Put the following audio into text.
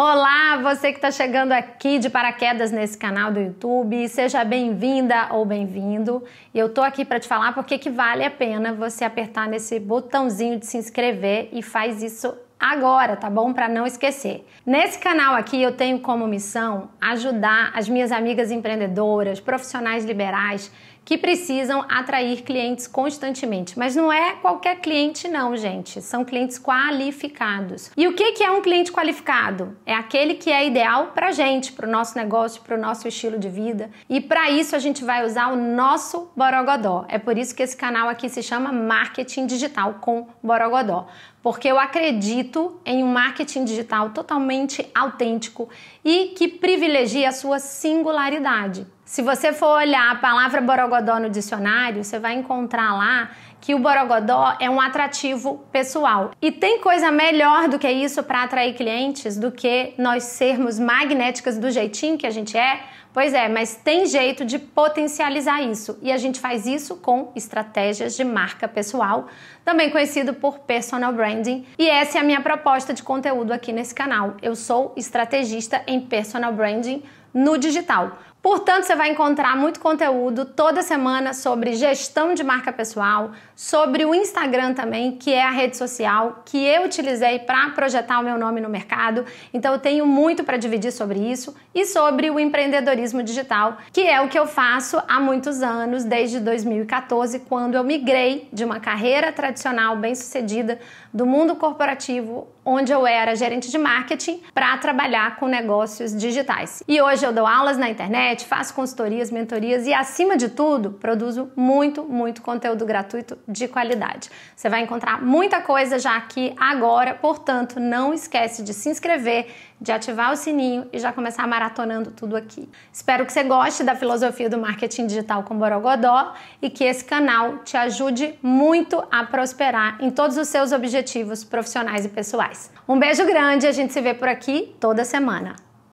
Olá, você que está chegando aqui de paraquedas nesse canal do YouTube, seja bem-vinda ou bem-vindo. Eu tô aqui para te falar porque que vale a pena você apertar nesse botãozinho de se inscrever e faz isso agora, tá bom? Para não esquecer. Nesse canal aqui eu tenho como missão ajudar as minhas amigas empreendedoras, profissionais liberais que precisam atrair clientes constantemente. Mas não é qualquer cliente, não, gente. São clientes qualificados. E o que é um cliente qualificado? É aquele que é ideal para gente, para o nosso negócio, para o nosso estilo de vida. E para isso a gente vai usar o nosso Borogodó. É por isso que esse canal aqui se chama Marketing Digital com Borogodó porque eu acredito em um marketing digital totalmente autêntico e que privilegie a sua singularidade. Se você for olhar a palavra borogodó no dicionário, você vai encontrar lá que o borogodó é um atrativo pessoal. E tem coisa melhor do que isso para atrair clientes do que nós sermos magnéticas do jeitinho que a gente é? Pois é, mas tem jeito de potencializar isso. E a gente faz isso com estratégias de marca pessoal, também conhecido por personal branding. E essa é a minha proposta de conteúdo aqui nesse canal. Eu sou estrategista em personal branding no digital. Portanto, você vai encontrar muito conteúdo toda semana sobre gestão de marca pessoal, sobre o Instagram também, que é a rede social que eu utilizei para projetar o meu nome no mercado. Então, eu tenho muito para dividir sobre isso e sobre o empreendedorismo digital, que é o que eu faço há muitos anos, desde 2014, quando eu migrei de uma carreira tradicional bem-sucedida do mundo corporativo, onde eu era gerente de marketing, para trabalhar com negócios digitais. E hoje eu dou aulas na internet internet, faço consultorias, mentorias e, acima de tudo, produzo muito, muito conteúdo gratuito de qualidade. Você vai encontrar muita coisa já aqui agora, portanto, não esquece de se inscrever, de ativar o sininho e já começar maratonando tudo aqui. Espero que você goste da filosofia do marketing digital com Borogodó e que esse canal te ajude muito a prosperar em todos os seus objetivos profissionais e pessoais. Um beijo grande, a gente se vê por aqui toda semana.